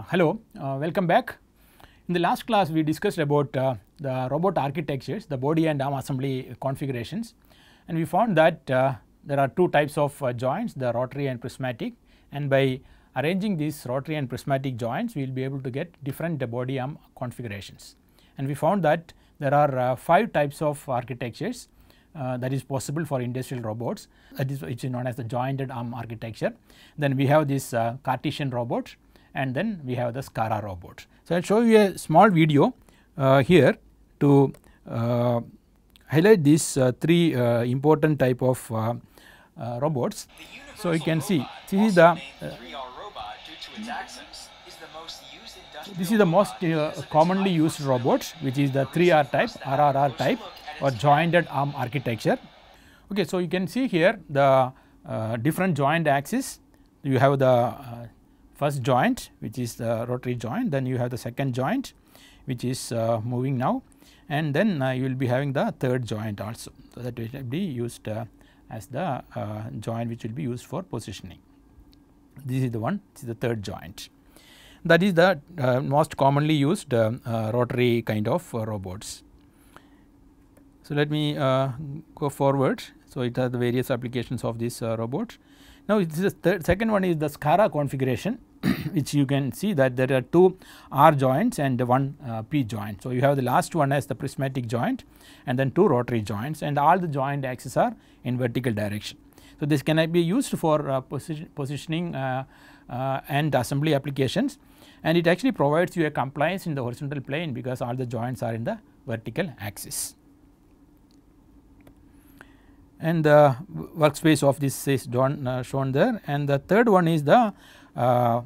Uh, hello, uh, welcome back. In the last class, we discussed about uh, the robot architectures, the body and arm assembly configurations, and we found that uh, there are two types of uh, joints, the rotary and prismatic, and by arranging these rotary and prismatic joints, we will be able to get different body arm configurations. And we found that there are 5 types of architectures that is possible for industrial robots, that is which is known as the jointed arm architecture. Then we have this Cartesian robot, and then we have the SCARA robots. So, I will show you a small video uh, here to uh, highlight these uh, three uh, important type of uh, uh, robots. So, you can see this is the this is the most commonly used robot which is the 3R type, RRR type or jointed arm architecture. Okay, so you can see here the different joint axis, you have the first joint which is the rotary joint then you have the second joint which is uh, moving now and then uh, you will be having the third joint also. So, that will be used uh, as the uh, joint which will be used for positioning. This is the one this is the third joint that is the uh, most commonly used um, uh, rotary kind of robots. So, let me go forward. So, it has the various applications of this robot. Now, this is the third, second one is the SCARA configuration which you can see that there are two R joints and one uh, P joint. So, you have the last one as the prismatic joint and then two rotary joints and all the joint axes are in vertical direction. So, this can be used for uh, position, positioning uh, uh and assembly applications and it actually provides you a compliance in the horizontal plane because all the joints are in the vertical axis. And the workspace of this is uh, shown there and the third one is the uh,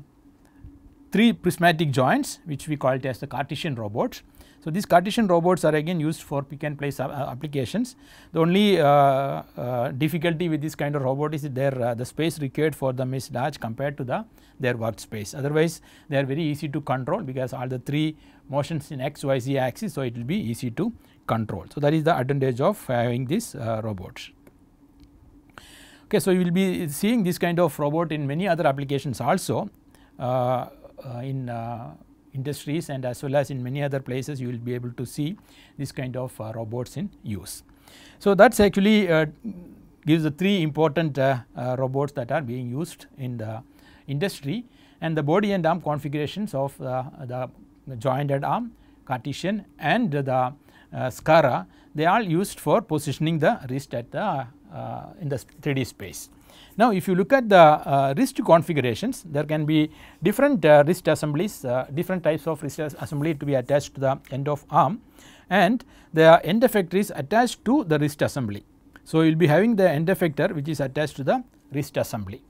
three prismatic joints which we call it as the Cartesian robots. So, these Cartesian robots are again used for pick and place uh, uh, applications. The only uh, uh, difficulty with this kind of robot is their uh, the space required for them is large compared to the their workspace. Otherwise, they are very easy to control because all the three motions in x, y, z axis. So, it will be easy to control. So, that is the advantage of having these robots. Okay, so, you will be seeing this kind of robot in many other applications also uh, uh in uh, industries and as well as in many other places you will be able to see this kind of uh, robots in use. So, that is actually gives the three important robots that are being used in the industry and the body and arm configurations of the jointed arm, Cartesian and the uh, SCARA, they are used for positioning the wrist at the uh, in the 3D space. Now if you look at the uh, wrist configurations there can be different uh, wrist assemblies, different types of wrist assembly to be attached to the end of arm and the end effector is attached to the wrist assembly. So, you will be having the end effector which is attached to the wrist assembly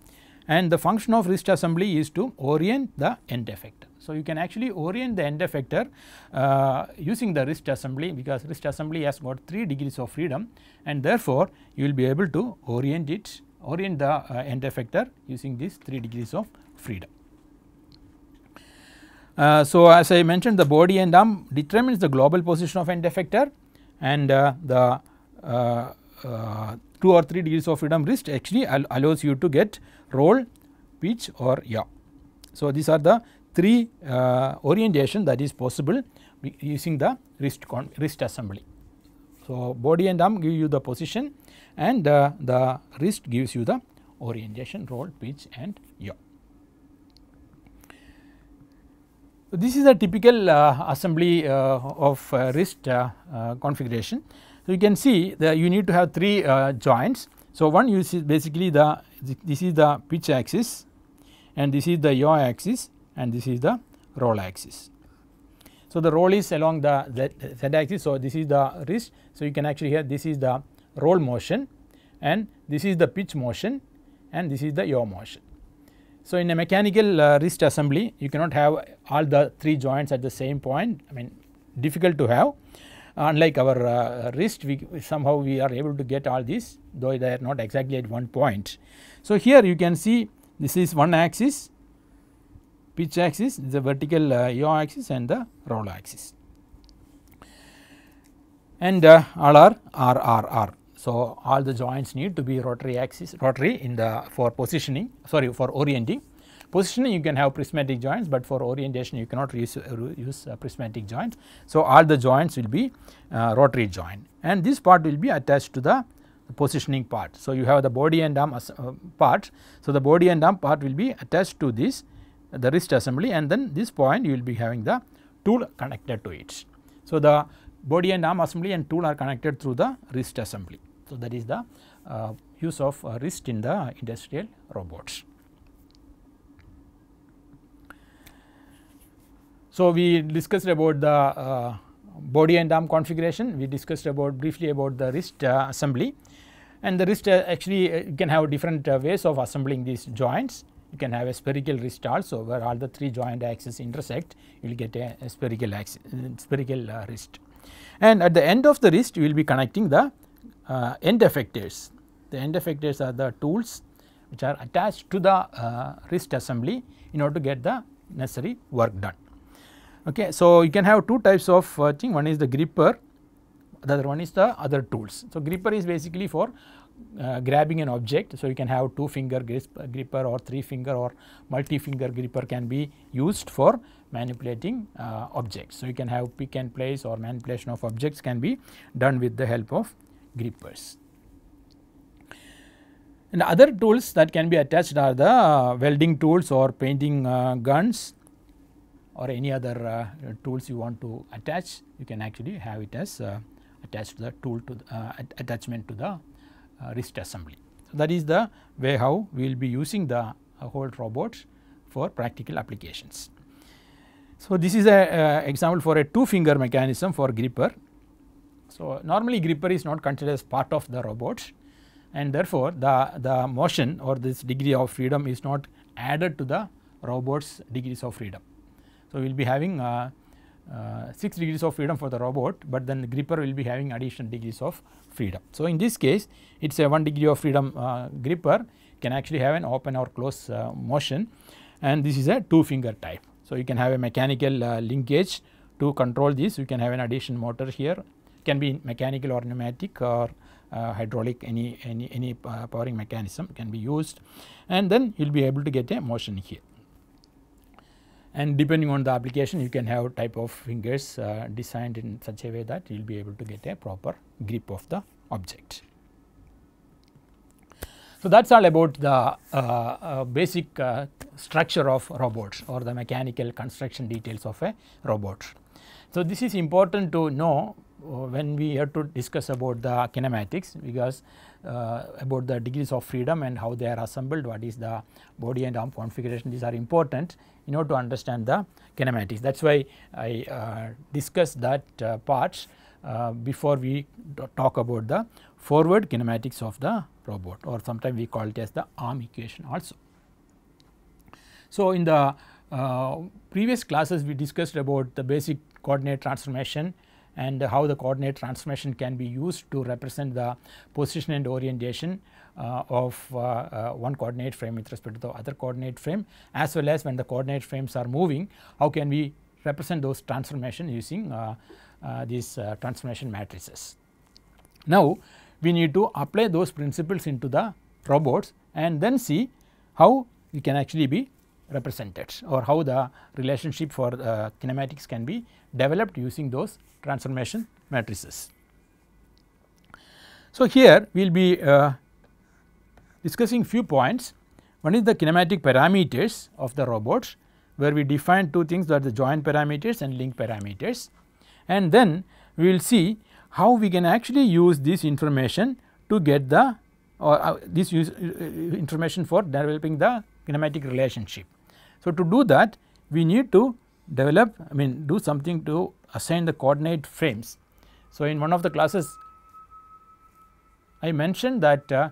and the function of wrist assembly is to orient the end effector. So, you can actually orient the end effector uh, using the wrist assembly because wrist assembly has got 3 degrees of freedom and therefore, you will be able to orient it orient the uh, end effector using these 3 degrees of freedom. Uh, so, as I mentioned the body and arm determines the global position of end effector and uh, the uh, uh, 2 or 3 degrees of freedom wrist actually allows you to get roll, pitch or yaw. So, these are the 3 uh, orientation that is possible using the wrist, wrist assembly. So, body and arm give you the position and uh, the wrist gives you the orientation, roll, pitch and yaw. So, this is a typical uh, assembly uh, of uh, wrist uh, uh, configuration so, you can see that you need to have 3 uh, joints. So, one you see basically the this is the pitch axis and this is the yaw axis and this is the roll axis. So, the roll is along the z, z axis. So, this is the wrist. So, you can actually hear this is the roll motion and this is the pitch motion and this is the yaw motion. So, in a mechanical uh, wrist assembly you cannot have all the 3 joints at the same point I mean difficult to have unlike our uh, wrist we somehow we are able to get all these though they are not exactly at one point. So, here you can see this is one axis pitch axis the vertical uh, yaw axis and the roll axis and uh, all are RRR. So, all the joints need to be rotary axis rotary in the for positioning sorry for orienting Positioning you can have prismatic joints but for orientation you cannot use, uh, use uh, prismatic joints. So, all the joints will be uh, rotary joint and this part will be attached to the positioning part. So, you have the body and arm part. So, the body and arm part will be attached to this the wrist assembly and then this point you will be having the tool connected to it. So, the body and arm assembly and tool are connected through the wrist assembly. So, that is the uh, use of uh, wrist in the industrial robots. So we discussed about the uh, body and arm configuration, we discussed about briefly about the wrist uh, assembly and the wrist uh, actually uh, can have different uh, ways of assembling these joints. You can have a spherical wrist also where all the three joint axes intersect you will get a, a spherical axis, spherical wrist. And at the end of the wrist you will be connecting the end effectors. The end effectors are the tools which are attached to the uh, wrist assembly in order to get the necessary work done. Okay. So, you can have two types of uh, thing one is the gripper the other one is the other tools. So, gripper is basically for uh, grabbing an object. So, you can have two finger uh, gripper or three finger or multi finger gripper can be used for manipulating uh, objects. So, you can have pick and place or manipulation of objects can be done with the help of grippers. And other tools that can be attached are the uh, welding tools or painting uh, guns or any other uh, tools you want to attach you can actually have it as uh, attached to the tool to the, uh, attachment to the wrist assembly. So, that is the way how we will be using the whole robot for practical applications. So, this is a example for a two finger mechanism for gripper. So, normally gripper is not considered as part of the robot and therefore, the, the motion or this degree of freedom is not added to the robot's degrees of freedom. So, we will be having uh, uh, 6 degrees of freedom for the robot, but then the gripper will be having additional degrees of freedom. So, in this case it is a 1 degree of freedom uh, gripper can actually have an open or close motion and this is a 2 finger type. So, you can have a mechanical linkage to control this you can have an addition motor here can be mechanical or pneumatic or uh, hydraulic any any any powering mechanism can be used and then you will be able to get a motion here and depending on the application you can have type of fingers uh, designed in such a way that you will be able to get a proper grip of the object. So, that is all about the uh, uh, basic uh, structure of robots or the mechanical construction details of a robot. So, this is important to know uh, when we have to discuss about the kinematics because uh, about the degrees of freedom and how they are assembled what is the body and arm configuration these are important in order to understand the kinematics that is why I uh, discuss that uh, parts uh, before we talk about the forward kinematics of the robot or sometimes we call it as the arm equation also. So in the uh, previous classes we discussed about the basic coordinate transformation and how the coordinate transformation can be used to represent the position and orientation uh, of uh, uh, one coordinate frame with respect to the other coordinate frame as well as when the coordinate frames are moving how can we represent those transformation using uh, uh, these uh, transformation matrices. Now we need to apply those principles into the robots and then see how we can actually be represented or how the relationship for uh, kinematics can be developed using those transformation matrices. So, here we will be uh, discussing few points one is the kinematic parameters of the robots where we define two things that the joint parameters and link parameters and then we will see how we can actually use this information to get the or uh, this use, uh, uh, information for developing the kinematic relationship. So, to do that we need to develop I mean do something to assign the coordinate frames. So, in one of the classes I mentioned that uh,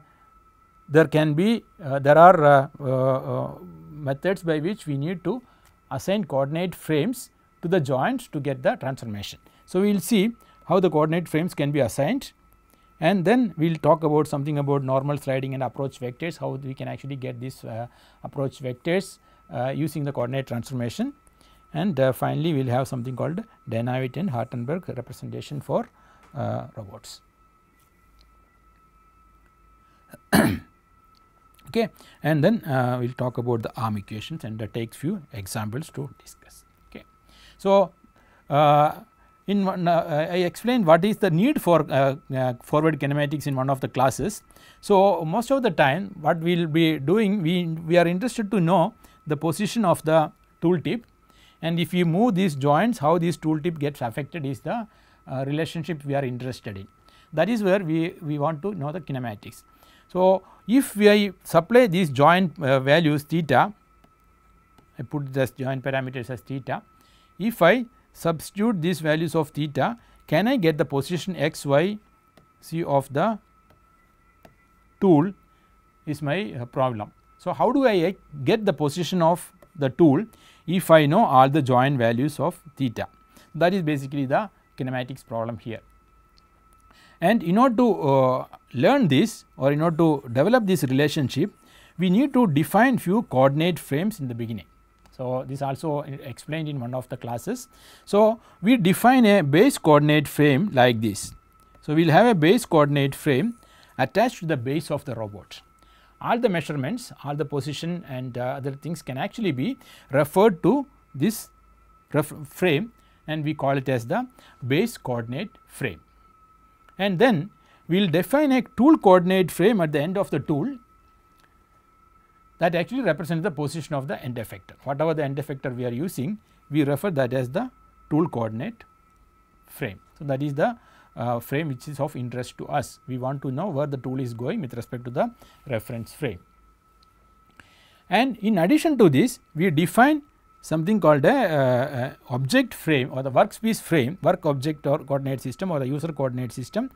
there can be uh, there are uh, uh, uh, methods by which we need to assign coordinate frames to the joints to get the transformation. So, we will see how the coordinate frames can be assigned and then we will talk about something about normal sliding and approach vectors how we can actually get these uh, approach vectors uh, using the coordinate transformation and uh, finally we will have something called Dynavit and Hartenberg representation for uh, robots. okay and then uh, we will talk about the arm equations and uh, take few examples to discuss okay. So uh, in one I explained what is the need for forward kinematics in one of the classes. So most of the time what we will be doing we, we are interested to know the position of the tool tip and if you move these joints how this tool tip gets affected is the uh, relationship we are interested in that is where we, we want to know the kinematics. So, if we supply these joint uh, values theta I put this joint parameters as theta if I substitute these values of theta can I get the position x y c of the tool is my uh, problem. So, how do I get the position of the tool if I know all the joint values of theta that is basically the kinematics problem here. And in order to uh, learn this or in order to develop this relationship we need to define few coordinate frames in the beginning. So, this also explained in one of the classes. So, we define a base coordinate frame like this. So, we will have a base coordinate frame attached to the base of the robot all the measurements, all the position and uh, other things can actually be referred to this frame and we call it as the base coordinate frame. And then we will define a tool coordinate frame at the end of the tool that actually represents the position of the end effector. Whatever the end effector we are using, we refer that as the tool coordinate frame. So, that is the uh, frame which is of interest to us. We want to know where the tool is going with respect to the reference frame. And in addition to this, we define something called a, uh, uh, object frame or the workspace frame, work object or coordinate system or the user coordinate system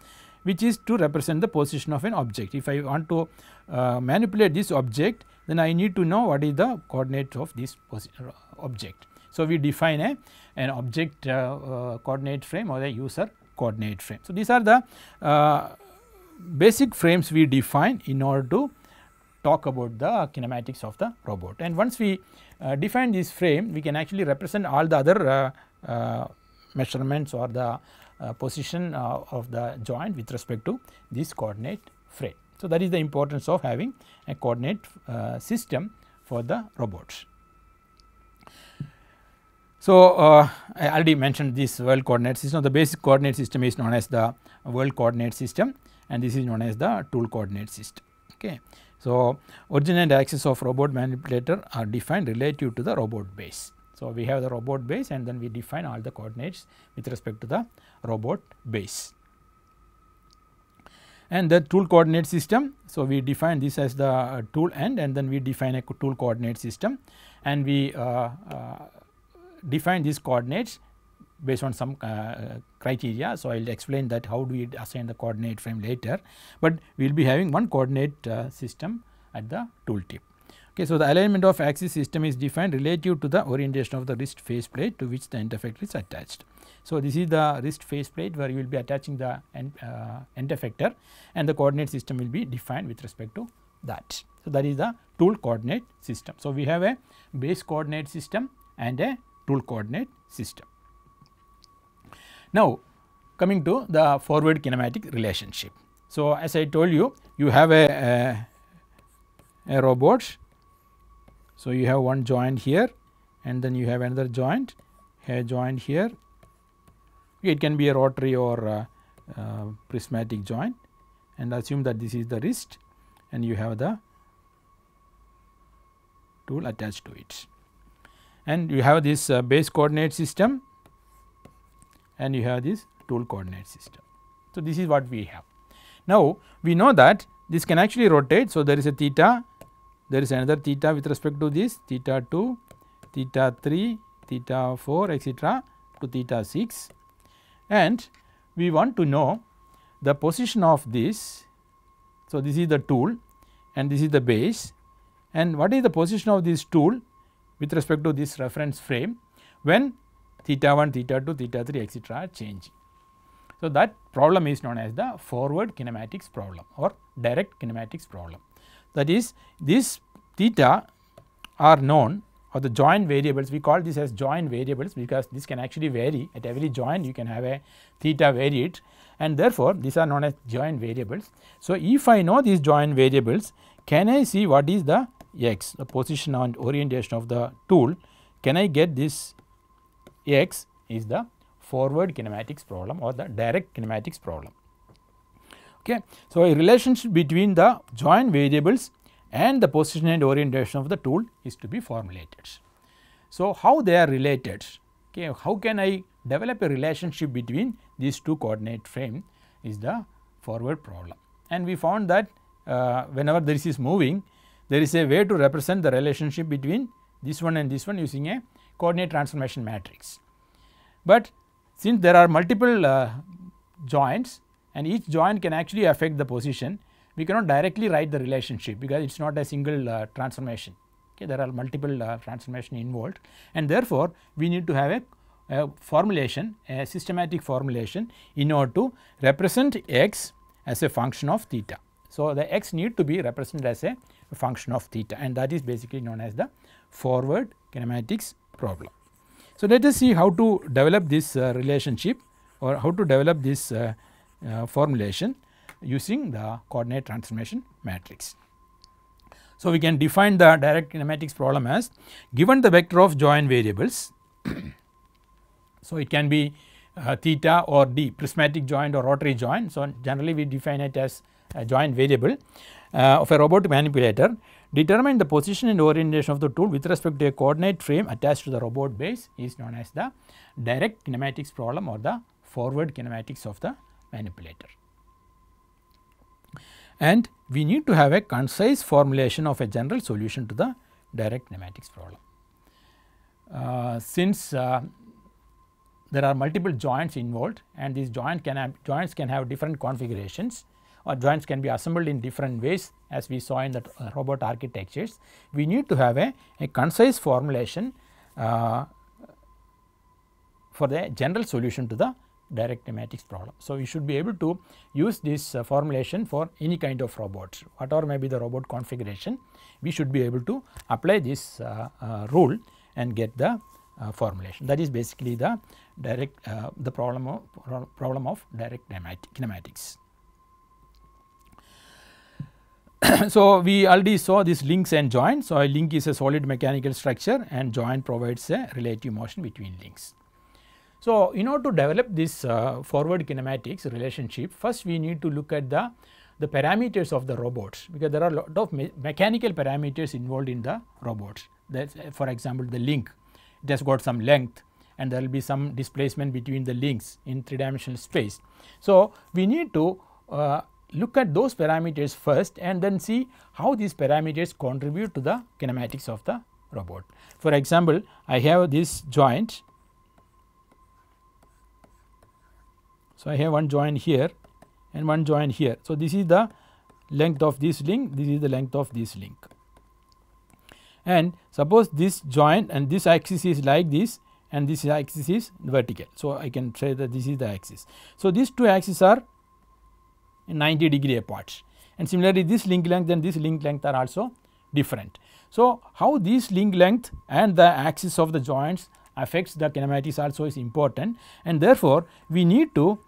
which is to represent the position of an object. If I want to uh, manipulate this object, then I need to know what is the coordinate of this uh, object. So, we define a, an object uh, uh, coordinate frame or a user coordinate frame. So, these are the uh, basic frames we define in order to talk about the kinematics of the robot. And once we uh, define this frame, we can actually represent all the other uh, uh measurements or the uh, position uh, of the joint with respect to this coordinate frame. So, that is the importance of having a coordinate system for the robots. So, uh, I already mentioned this world coordinate system the basic coordinate system is known as the world coordinate system and this is known as the tool coordinate system ok. So, origin and axis of robot manipulator are defined relative to the robot base. So, we have the robot base and then we define all the coordinates with respect to the robot base. And the tool coordinate system, so we define this as the uh, tool end and then we define a tool coordinate system and we uh, uh, define these coordinates based on some uh, criteria. So, I will explain that how do we assign the coordinate frame later, but we will be having one coordinate uh, system at the tool tip. Okay, so, the alignment of axis system is defined relative to the orientation of the wrist face plate to which the end effector is attached. So, this is the wrist face plate where you will be attaching the end, uh, end effector and the coordinate system will be defined with respect to that. So, that is the tool coordinate system. So, we have a base coordinate system and a tool coordinate system. Now coming to the forward kinematic relationship. So as I told you, you have a, a, a robot. So you have one joint here and then you have another joint, a joint here. It can be a rotary or a, a prismatic joint and assume that this is the wrist and you have the tool attached to it and you have this uh, base coordinate system and you have this tool coordinate system. So, this is what we have. Now, we know that this can actually rotate. So, there is a theta, there is another theta with respect to this theta 2, theta 3, theta 4 etc. to theta 6 and we want to know the position of this. So, this is the tool and this is the base and what is the position of this tool with respect to this reference frame when theta 1, theta 2, theta 3 etc. are changing. So, that problem is known as the forward kinematics problem or direct kinematics problem. That is these theta are known or the joint variables we call this as joint variables because this can actually vary at every joint you can have a theta variate and therefore, these are known as joint variables. So, if I know these joint variables can I see what is the x the position and orientation of the tool can I get this x is the forward kinematics problem or the direct kinematics problem. Okay. So, a relationship between the joint variables and the position and orientation of the tool is to be formulated. So, how they are related okay how can I develop a relationship between these two coordinate frame is the forward problem and we found that uh, whenever this is moving there is a way to represent the relationship between this one and this one using a coordinate transformation matrix. But since there are multiple uh, joints and each joint can actually affect the position, we cannot directly write the relationship because it is not a single uh, transformation. Okay, there are multiple uh, transformation involved and therefore, we need to have a, a formulation, a systematic formulation in order to represent x as a function of theta. So, the x need to be represented as a function of theta and that is basically known as the forward kinematics problem. So, let us see how to develop this uh, relationship or how to develop this uh, uh, formulation using the coordinate transformation matrix. So, we can define the direct kinematics problem as given the vector of joint variables. so, it can be uh, theta or d prismatic joint or rotary joint. So, generally we define it as a joint variable uh, of a robot manipulator determine the position and orientation of the tool with respect to a coordinate frame attached to the robot base is known as the direct kinematics problem or the forward kinematics of the manipulator. And we need to have a concise formulation of a general solution to the direct kinematics problem. Uh, since uh, there are multiple joints involved and these joint can have, joints can have different configurations or joints can be assembled in different ways as we saw in the uh, robot architectures. We need to have a, a concise formulation uh, for the general solution to the direct pneumatics problem. So, we should be able to use this uh, formulation for any kind of robot whatever may be the robot configuration we should be able to apply this uh, uh, rule and get the uh, formulation that is basically the direct uh, the problem of problem of direct kinematics. so we already saw this links and joints. So a link is a solid mechanical structure and joint provides a relative motion between links. So in order to develop this uh, forward kinematics relationship first we need to look at the the parameters of the robots because there are a lot of me mechanical parameters involved in the robots uh, for example the link it has got some length and there will be some displacement between the links in three dimensional space. So we need to uh, look at those parameters first and then see how these parameters contribute to the kinematics of the robot. For example, I have this joint. So, I have one joint here and one joint here. So, this is the length of this link, this is the length of this link. And suppose this joint and this axis is like this and this axis is vertical. So, I can say that this is the axis. So, these two axes are 90 degree apart and similarly this link length and this link length are also different. So, how these link length and the axis of the joints affects the kinematics also is important and therefore, we need to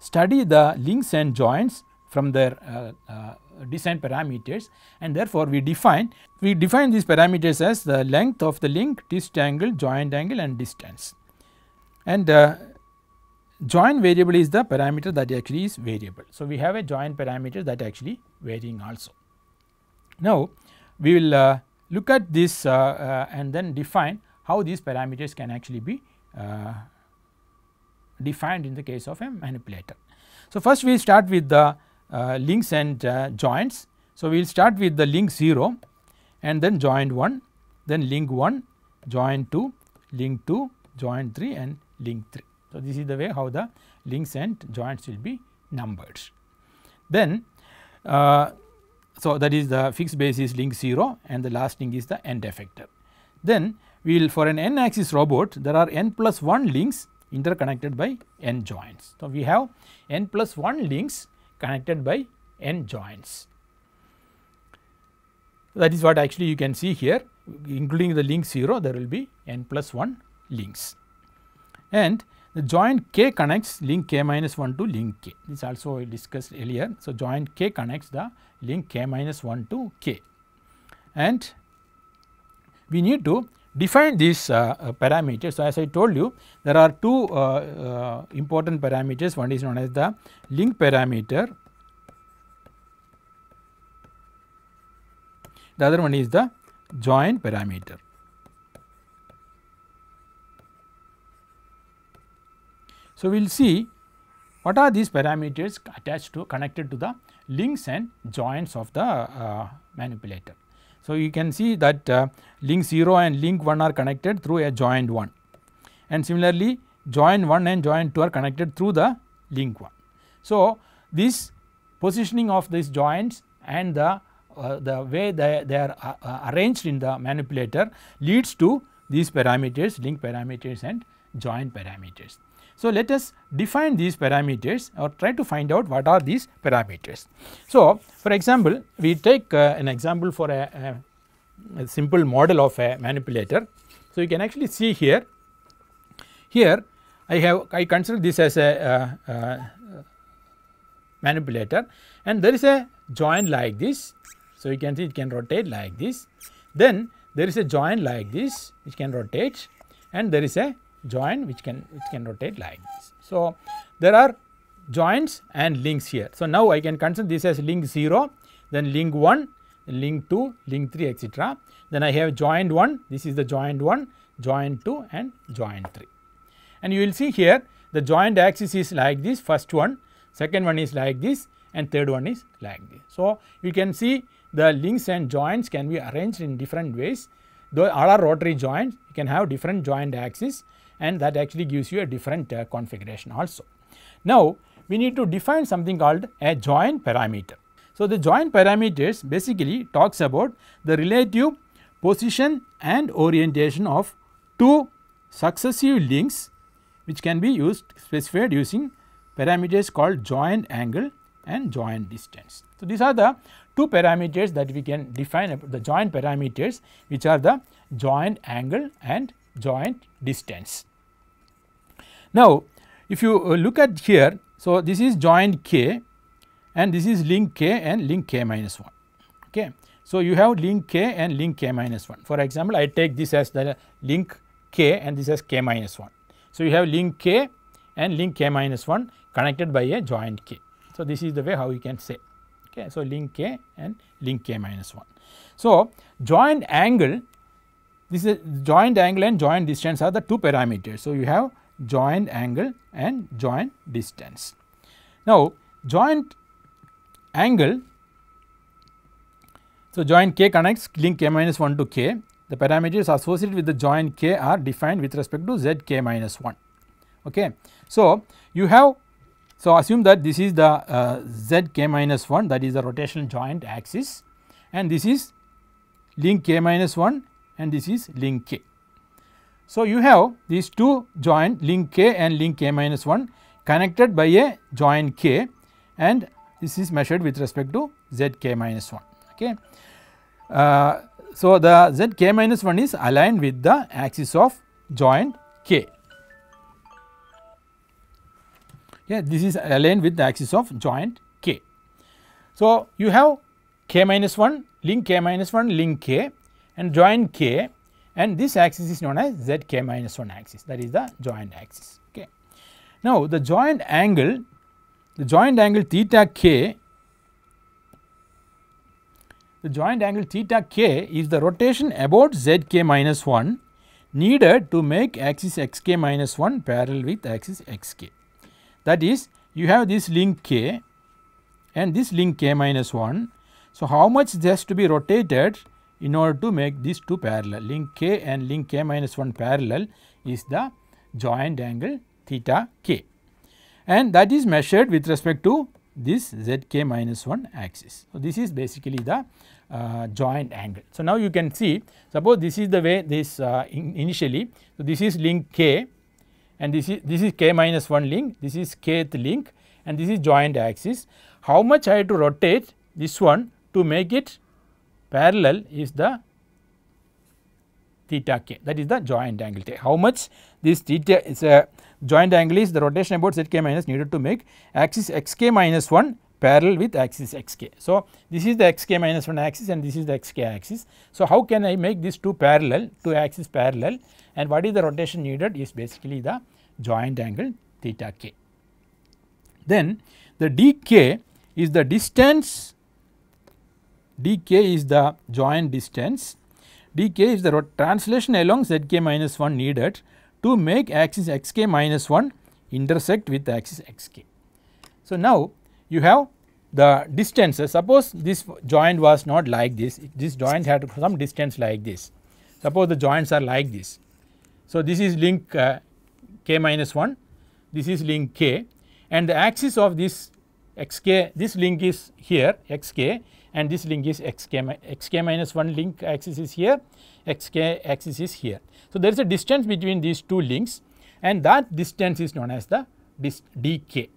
study the links and joints from their uh, uh, design parameters and therefore, we define we define these parameters as the length of the link, this angle, joint angle and distance. And uh, Joint variable is the parameter that actually is variable. So, we have a joint parameter that actually varying also. Now, we will uh, look at this uh, uh, and then define how these parameters can actually be uh, defined in the case of a manipulator. So, first we start with the uh, links and uh, joints. So, we will start with the link 0 and then joint 1, then link 1, joint 2, link 2, joint 3 and link 3. So, this is the way how the links and joints will be numbered. Then uh, so that is the fixed base is link 0 and the last link is the end effector. Then we will for an n axis robot there are n plus 1 links interconnected by n joints. So, we have n plus 1 links connected by n joints. That is what actually you can see here including the link 0 there will be n plus 1 links. And the joint K connects link K minus 1 to link K. This also we discussed earlier. So, joint K connects the link K minus 1 to K and we need to define these uh, uh, parameters. So, as I told you there are two uh, uh important parameters one is known as the link parameter the other one is the joint parameter. So, we will see what are these parameters attached to connected to the links and joints of the uh, manipulator. So, you can see that uh, link 0 and link 1 are connected through a joint 1 and similarly join 1 and join 2 are connected through the link 1. So, this positioning of these joints and the uh, the way they, they are uh, uh arranged in the manipulator leads to these parameters link parameters and joint parameters. So, let us define these parameters or try to find out what are these parameters. So, for example, we take uh, an example for a, a, a simple model of a manipulator. So, you can actually see here, here I have I consider this as a manipulator and there is a joint like this. So, you can see it can rotate like this. Then there is a joint like this which can rotate and there is a joint which can which can rotate like this. So, there are joints and links here. So, now I can consider this as link 0 then link 1 link 2 link 3 etc. Then I have joint 1 this is the joint 1 joint 2 and joint 3 and you will see here the joint axis is like this first one second one is like this and third one is like this. So, you can see the links and joints can be arranged in different ways though all are rotary joints you can have different joint axis and that actually gives you a different uh, configuration also. Now, we need to define something called a joint parameter. So, the joint parameters basically talks about the relative position and orientation of two successive links which can be used specified using parameters called joint angle and joint distance. So, these are the two parameters that we can define the joint parameters which are the joint angle and joint distance. Now, if you uh, look at here, so this is joint K and this is link K and link K minus 1. Okay. So, you have link K and link K minus 1. For example, I take this as the link K and this as K minus 1. So, you have link K and link K minus 1 connected by a joint K. So, this is the way how you can say okay. So, link K and link K minus 1. So, joint angle this is joint angle and joint distance are the two parameters. So, you have joint angle and joint distance. Now, joint angle, so joint k connects link k minus 1 to k. The parameters associated with the joint k are defined with respect to z k minus 1. Okay. So, you have so, assume that this is the uh, z k minus 1 that is the rotational joint axis and this is link k minus 1 and this is link K. So, you have these two joint link K and link K minus 1 connected by a joint K and this is measured with respect to zk minus 1 okay. Uh, so, the zk minus 1 is aligned with the axis of joint k. Yeah, this is aligned with the axis of joint k. So, you have k minus 1 link k minus 1 link k and join K and this axis is known as zk minus 1 axis that is the joint axis okay. Now the joint angle the joint angle theta k the joint angle theta k is the rotation about zk minus 1 needed to make axis xk minus 1 parallel with axis xk that is you have this link k and this link k minus 1. So, how much has to be rotated in order to make these two parallel link k and link k minus 1 parallel is the joint angle theta k and that is measured with respect to this zk minus 1 axis. So, this is basically the uh, joint angle. So, now you can see suppose this is the way this uh, in initially. So, this is link k and this is this is k minus 1 link this is kth link and this is joint axis. How much I have to rotate this one to make it parallel is the theta k that is the joint angle theta. How much this theta is a uh, joint angle is the rotation about zk minus needed to make axis xk minus 1 parallel with axis xk. So, this is the xk minus 1 axis and this is the xk axis. So, how can I make these two parallel two axis parallel and what is the rotation needed is basically the joint angle theta k. Then the dk is the distance dk is the joint distance, dk is the translation along zk minus 1 needed to make axis xk minus 1 intersect with axis xk. So, now you have the distances suppose this joint was not like this this joint had some distance like this suppose the joints are like this. So, this is link uh, k minus 1 this is link k and the axis of this xk this link is here xk and this link is xk, xk minus 1 link axis is here, xk axis is here. So, there is a distance between these two links and that distance is known as the dk.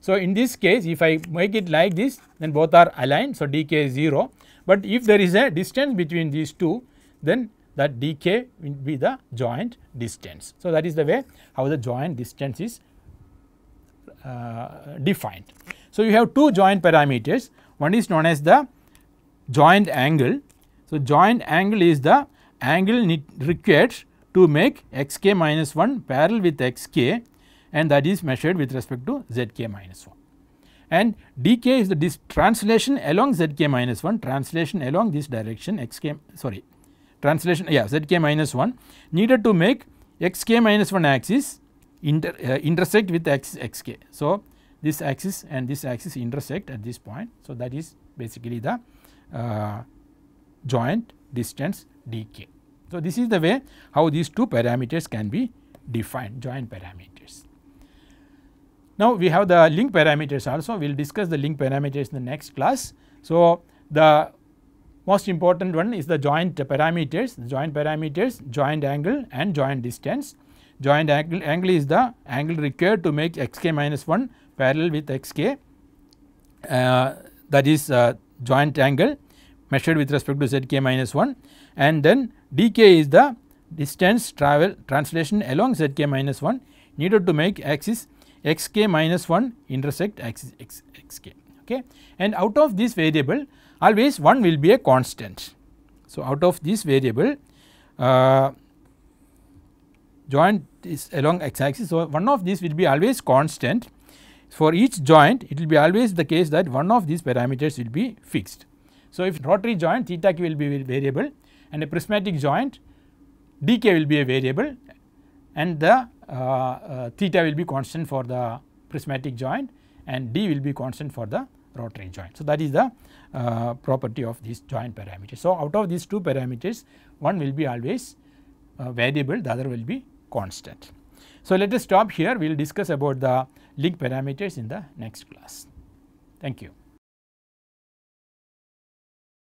So, in this case if I make it like this then both are aligned. So, dk is 0, but if there is a distance between these two then that dk will be the joint distance. So, that is the way how the joint distance is uh, defined. So, you have two joint parameters one is known as the joint angle. So, joint angle is the angle required to make xk minus 1 parallel with xk and that is measured with respect to zk minus 1. And dk is the translation along zk minus 1, translation along this direction xk sorry translation yeah zk minus 1 needed to make xk minus 1 axis inter, uh, intersect with x, xk. So, this axis and this axis intersect at this point. So, that is basically the uh, joint distance dk. So, this is the way how these two parameters can be defined joint parameters. Now, we have the link parameters also we will discuss the link parameters in the next class. So, the most important one is the joint parameters joint parameters joint angle and joint distance. Joint angle, angle is the angle required to make xk minus 1 parallel with xk uh, that is uh, joint angle measured with respect to zk minus 1 and then dk is the distance travel translation along zk minus 1 needed to make axis xk minus 1 intersect axis x, xk okay and out of this variable always 1 will be a constant. So, out of this variable uh, joint is along x axis so one of these will be always constant for each joint it will be always the case that one of these parameters will be fixed. So, if rotary joint theta k will be variable and a prismatic joint dk will be a variable and the uh, uh, theta will be constant for the prismatic joint and d will be constant for the rotary joint. So, that is the uh, property of these joint parameters. So, out of these two parameters one will be always uh, variable the other will be constant. So, let us stop here we will discuss about the link parameters in the next class. Thank you.